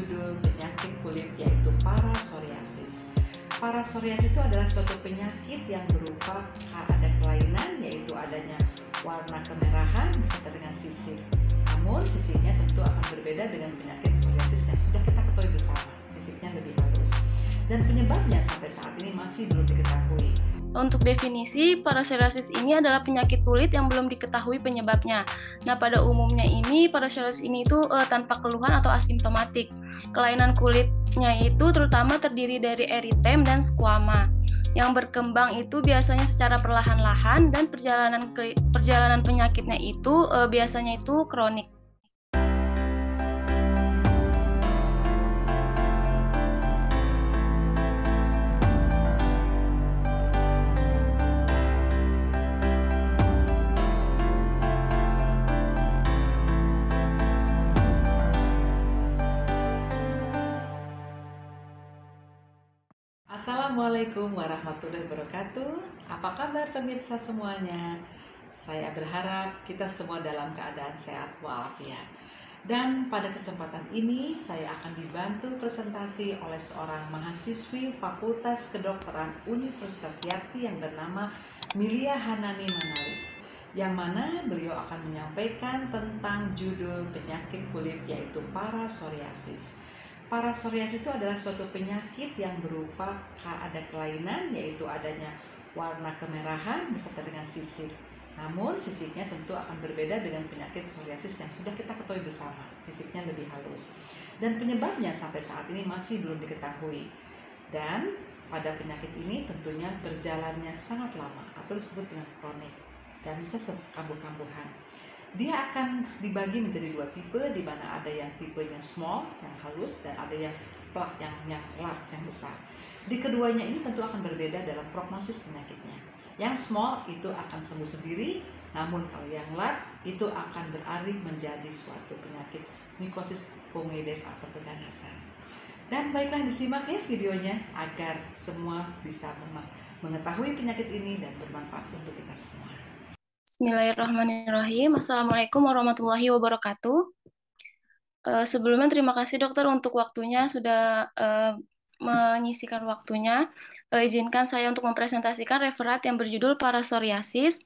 judul penyakit kulit yaitu parasoriasis. Parasoriasis itu adalah suatu penyakit yang berupa ada kelainan yaitu adanya warna kemerahan beserta dengan sisir. Namun sisirnya tentu akan berbeda dengan penyakit psoriasis yang sudah kita ketahui besar, sisirnya lebih halus. Dan penyebabnya sampai saat ini masih belum diketahui. Untuk definisi, paraseliosis ini adalah penyakit kulit yang belum diketahui penyebabnya. Nah, pada umumnya ini paraseliosis ini itu e, tanpa keluhan atau asimptomatik. Kelainan kulitnya itu terutama terdiri dari eritem dan squama. Yang berkembang itu biasanya secara perlahan-lahan dan perjalanan ke, perjalanan penyakitnya itu e, biasanya itu kronik. Assalamualaikum warahmatullahi wabarakatuh. Apa kabar pemirsa semuanya? Saya berharap kita semua dalam keadaan sehat walafiat. Dan pada kesempatan ini saya akan dibantu presentasi oleh seorang mahasiswi Fakultas Kedokteran Universitas Yarsi yang bernama Milia Hanani Manalis yang mana beliau akan menyampaikan tentang judul penyakit kulit yaitu parasoriasis. Parasoriasis itu adalah suatu penyakit yang berupa ada kelainan yaitu adanya warna kemerahan beserta dengan sisik. Namun sisiknya tentu akan berbeda dengan penyakit psoriasis yang sudah kita ketahui bersama. Sisiknya lebih halus. Dan penyebabnya sampai saat ini masih belum diketahui. Dan pada penyakit ini tentunya berjalannya sangat lama atau disebut dengan kronik dan bisa kambuh-kambuhan dia akan dibagi menjadi dua tipe di mana ada yang tipenya small yang halus dan ada yang plak yang yang large yang besar. Di keduanya ini tentu akan berbeda dalam prognosis penyakitnya. Yang small itu akan sembuh sendiri, namun kalau yang large itu akan beralih menjadi suatu penyakit mikosis komedes atau keganasan. Dan baiklah disimak ya videonya agar semua bisa mengetahui penyakit ini dan bermanfaat untuk kita semua. Bismillahirrahmanirrahim. Assalamualaikum warahmatullahi wabarakatuh. Uh, sebelumnya terima kasih dokter untuk waktunya sudah uh, eh, menyisikan waktunya. Uh, izinkan saya untuk mempresentasikan referat yang berjudul parasoriasis.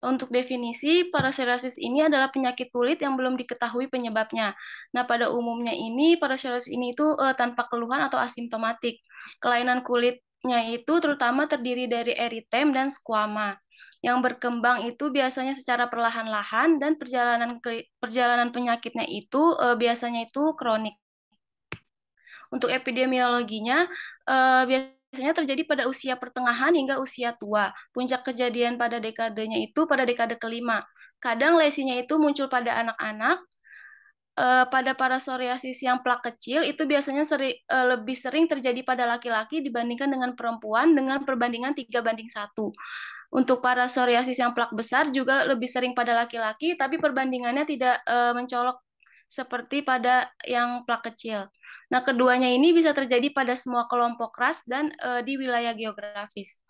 Untuk definisi, parasoriasis ini adalah penyakit kulit yang belum diketahui penyebabnya. Nah, pada umumnya ini parasoriasis ini itu uh, tanpa keluhan atau asimptomatik. Kelainan kulit nya itu terutama terdiri dari eritem dan squama. Yang berkembang itu biasanya secara perlahan-lahan dan perjalanan ke, perjalanan penyakitnya itu e, biasanya itu kronik. Untuk epidemiologinya e, biasanya terjadi pada usia pertengahan hingga usia tua. Puncak kejadian pada dekadenya itu pada dekade kelima. Kadang lesinya itu muncul pada anak-anak, uh, pada psoriasis yang plak kecil itu biasanya seri, uh, lebih sering terjadi pada laki-laki dibandingkan dengan perempuan dengan perbandingan tiga banding satu. Untuk para psoriasis yang plak besar juga lebih sering pada laki-laki tapi perbandingannya tidak uh, mencolok seperti pada yang plak kecil. Nah, keduanya ini bisa terjadi pada semua kelompok ras dan e, di wilayah geografis.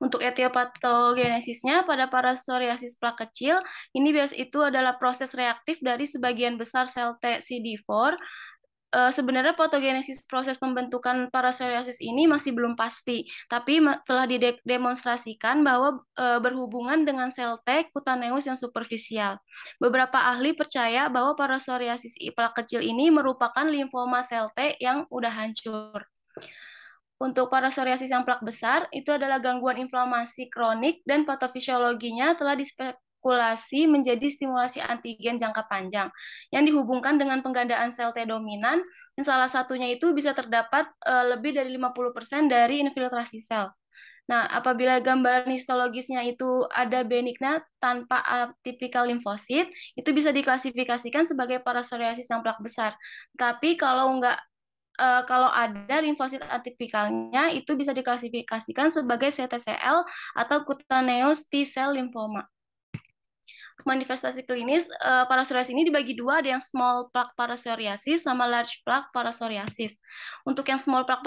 Untuk etiopatogenesisnya pada parasoriasis plak kecil, ini bias itu adalah proses reaktif dari sebagian besar sel T CD4 eh, sebenarnya patogenesis proses pembentukan parasoriasis ini masih belum pasti, tapi telah didemonstrasikan bahwa eh, berhubungan dengan sel T kutaneus yang superficial. Beberapa ahli percaya bahwa parasoriasis plak kecil ini merupakan limfoma sel T yang udah hancur. Untuk para psoriasis yang plak besar, itu adalah gangguan inflamasi kronik dan patofisiologinya telah dispekulasi menjadi stimulasi antigen jangka panjang yang dihubungkan dengan penggandaan sel T dominan yang salah satunya itu bisa terdapat eh, lebih dari 50% dari infiltrasi sel. Nah, apabila gambaran histologisnya itu ada benigna tanpa atipikal limfosit, itu bisa diklasifikasikan sebagai parasoriasis yang plak besar. Tapi kalau nggak uh, kalau ada limfosit atipikalnya itu bisa diklasifikasikan sebagai CTCL atau cutaneous T-cell lymphoma. Manifestasi klinis uh, eh, parasoriasis ini dibagi dua, ada yang small plaque parasoriasis sama large plaque parasoriasis. Untuk yang small plaque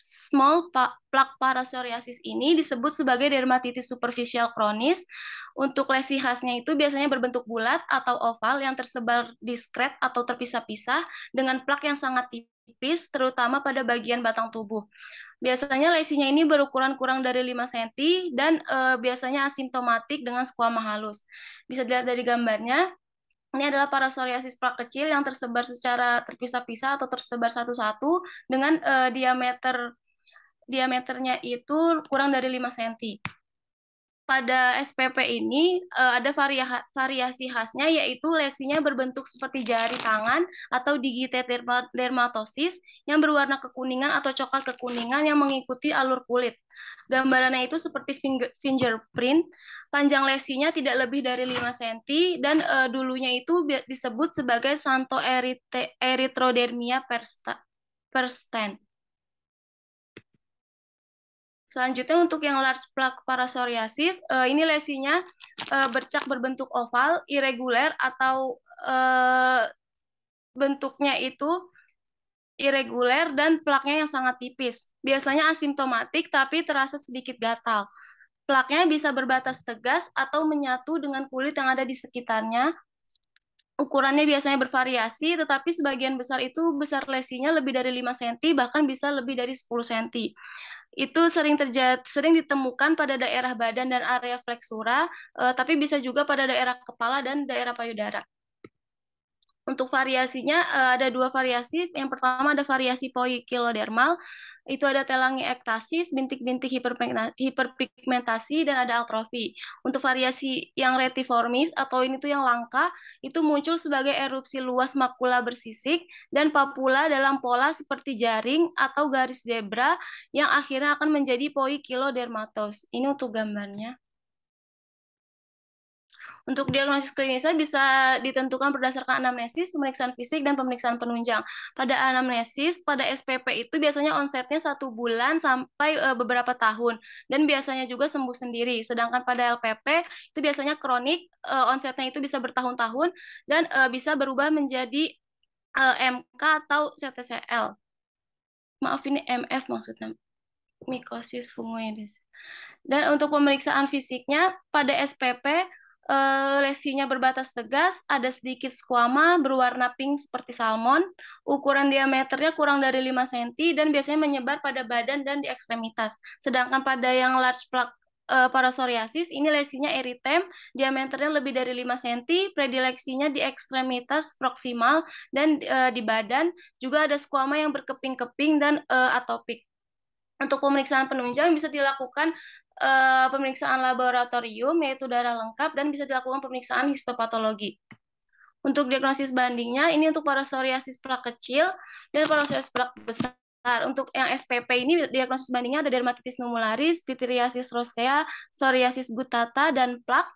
small plak parasoriasis ini disebut sebagai dermatitis superficial kronis. Untuk lesi khasnya itu biasanya berbentuk bulat atau oval yang tersebar diskret atau terpisah-pisah dengan plak yang sangat tipis, terutama pada bagian batang tubuh. Biasanya lesinya ini berukuran kurang dari 5 cm dan e, biasanya asimptomatik dengan squama halus. Bisa dilihat dari gambarnya, ini adalah para psoriasis plak kecil yang tersebar secara terpisah-pisah atau tersebar satu-satu dengan uh, diameter diameternya itu kurang dari 5 cm pada SPP ini uh, ada varia variasi khasnya yaitu lesinya berbentuk seperti jari tangan atau digite dermatosis yang berwarna kekuningan atau coklat kekuningan yang mengikuti alur kulit. Gambarannya itu seperti finger, fingerprint, panjang lesinya tidak lebih dari 5 cm dan uh, dulunya itu disebut sebagai santo eritrodermia perstent. Selanjutnya untuk yang large plaque parasoriasis, uh, eh, ini lesinya uh, bercak berbentuk oval, irregular atau uh, bentuknya itu irregular dan plaknya yang sangat tipis. Biasanya asimptomatik tapi terasa sedikit gatal. Plaknya bisa berbatas tegas atau menyatu dengan kulit yang ada di sekitarnya ukurannya biasanya bervariasi, tetapi sebagian besar itu besar lesinya lebih dari 5 cm, bahkan bisa lebih dari 10 cm. Itu sering terjadi, sering ditemukan pada daerah badan dan area fleksura, eh, tapi bisa juga pada daerah kepala dan daerah payudara. Untuk variasinya eh, ada dua variasi. Yang pertama ada variasi poikilodermal, itu ada telangi ektasis, bintik-bintik hiperpigmentasi, dan ada atrofi. Untuk variasi yang retiformis atau ini tuh yang langka, itu muncul sebagai erupsi luas makula bersisik dan papula dalam pola seperti jaring atau garis zebra yang akhirnya akan menjadi poikilodermatos. Ini untuk gambarnya. Untuk diagnosis klinisnya bisa ditentukan berdasarkan anamnesis, pemeriksaan fisik, dan pemeriksaan penunjang. Pada anamnesis, pada SPP itu biasanya onsetnya satu bulan sampai e, beberapa tahun, dan biasanya juga sembuh sendiri. Sedangkan pada LPP, itu biasanya kronik, e, onsetnya itu bisa bertahun-tahun, dan e, bisa berubah menjadi e, MK atau CTCL. Maaf, ini MF maksudnya mikosis fungoides. Dan untuk pemeriksaan fisiknya pada SPP Eh, lesinya berbatas tegas, ada sedikit skuama berwarna pink seperti salmon, ukuran diameternya kurang dari 5 cm dan biasanya menyebar pada badan dan di ekstremitas. Sedangkan pada yang large plaque uh, parasoriasis ini lesinya eritem, diameternya lebih dari 5 cm, predileksinya di ekstremitas proksimal dan uh, di badan, juga ada skuama yang berkeping-keping dan uh, atopik untuk pemeriksaan penunjang bisa dilakukan Eh, pemeriksaan laboratorium yaitu darah lengkap dan bisa dilakukan pemeriksaan histopatologi. Untuk diagnosis bandingnya ini untuk para psoriasis plak kecil dan para psoriasis plak besar. Untuk yang SPP ini diagnosis bandingnya ada dermatitis numularis, pityriasis rosea, psoriasis gutata dan plak.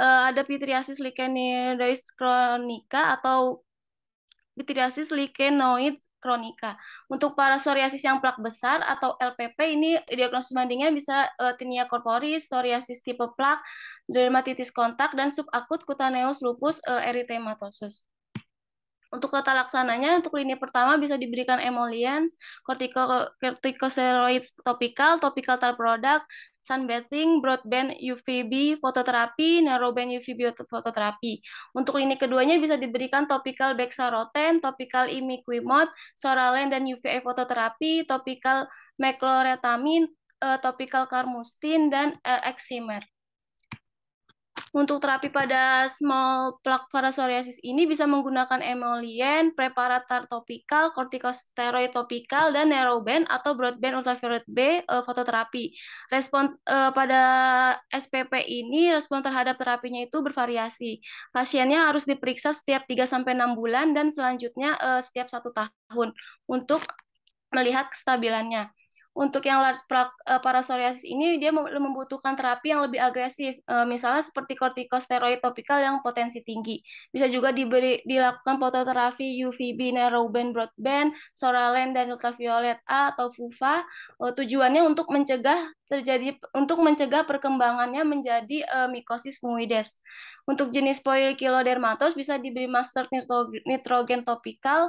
Eh, ada pityriasis lichenoides kronika atau pityriasis lichenoides kronika. Untuk para psoriasis yang plak besar atau LPP ini diagnosis bandingnya bisa eh, tinea corporis, psoriasis tipe plak, dermatitis kontak dan subakut kutaneus lupus eh, eritematosus. Untuk kota laksananya, untuk lini pertama bisa diberikan emollients, cortico, corticosteroids topical, topical tar product, sunbathing, broadband UVB fototerapi, narrowband UVB fototerapi. Untuk ini keduanya bisa diberikan topical bexaroten, topical imiquimod, soralen dan UVA fototerapi, topical mecloretamin, eh, topical karmustin dan eh, eximer. Untuk terapi pada small plaque psoriasis ini bisa menggunakan emolien, preparat topikal, kortikosteroid topikal, dan narrowband atau broadband ultraviolet B uh, fototerapi. Respon uh, pada SPP ini, respon terhadap terapinya itu bervariasi. Pasiennya harus diperiksa setiap 3-6 bulan dan selanjutnya uh, setiap satu tahun untuk melihat kestabilannya untuk yang large plaque eh, parasoriasis ini dia membutuhkan terapi yang lebih agresif, eh, misalnya seperti kortikosteroid topikal yang potensi tinggi. Bisa juga diberi dilakukan fototerapi UVB narrowband broadband, soralen dan ultraviolet A atau FUVA. Eh, tujuannya untuk mencegah terjadi untuk mencegah perkembangannya menjadi uh, mikosis fungoides. Untuk jenis poikilodermatos bisa diberi master nitrogen topikal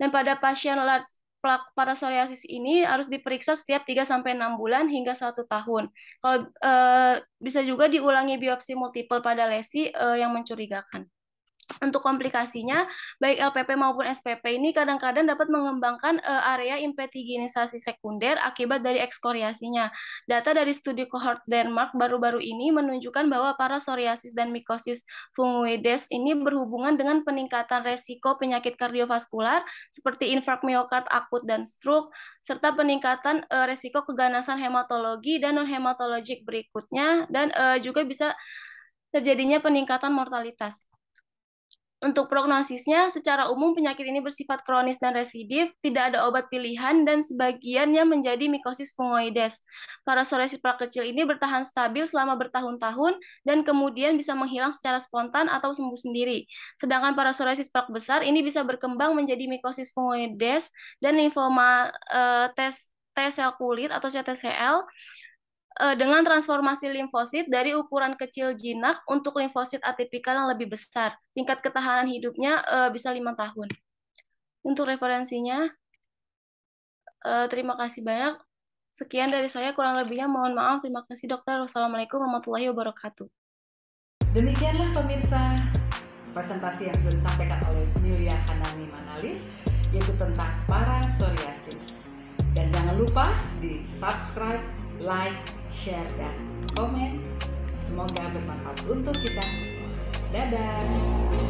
dan pada pasien large plak parasoriasis ini harus diperiksa setiap 3 sampai 6 bulan hingga 1 tahun. Kalau eh, bisa juga diulangi biopsi multiple pada lesi eh, yang mencurigakan untuk komplikasinya, baik LPP maupun SPP ini kadang-kadang dapat mengembangkan uh, area impetiginisasi sekunder akibat dari ekskoriasinya. Data dari studi cohort Denmark baru-baru ini menunjukkan bahwa para psoriasis dan mikosis fungoides ini berhubungan dengan peningkatan resiko penyakit kardiovaskular seperti infark miokard akut dan stroke, serta peningkatan uh, resiko keganasan hematologi dan non-hematologik berikutnya, dan eh, juga bisa terjadinya peningkatan mortalitas. Untuk prognosisnya, secara umum penyakit ini bersifat kronis dan residif, tidak ada obat pilihan, dan sebagiannya menjadi mikosis fungoides. Parasoresis kecil ini bertahan stabil selama bertahun-tahun dan kemudian bisa menghilang secara spontan atau sembuh sendiri. Sedangkan parasoresis plak besar ini bisa berkembang menjadi mikosis fungoides dan linfoma uh, eh, tes T sel kulit atau CTCL uh, dengan transformasi limfosit dari ukuran kecil jinak untuk limfosit atipikal yang lebih besar. Tingkat ketahanan hidupnya uh, bisa lima tahun. Untuk referensinya, uh, terima kasih banyak. Sekian dari saya, kurang lebihnya mohon maaf. Terima kasih dokter. Wassalamualaikum warahmatullahi wabarakatuh. Demikianlah pemirsa presentasi yang sudah disampaikan oleh Milia Hanani Manalis yaitu tentang psoriasis. Dan jangan lupa di subscribe like, share, dan komen. Semoga bermanfaat untuk kita semua. Dadah!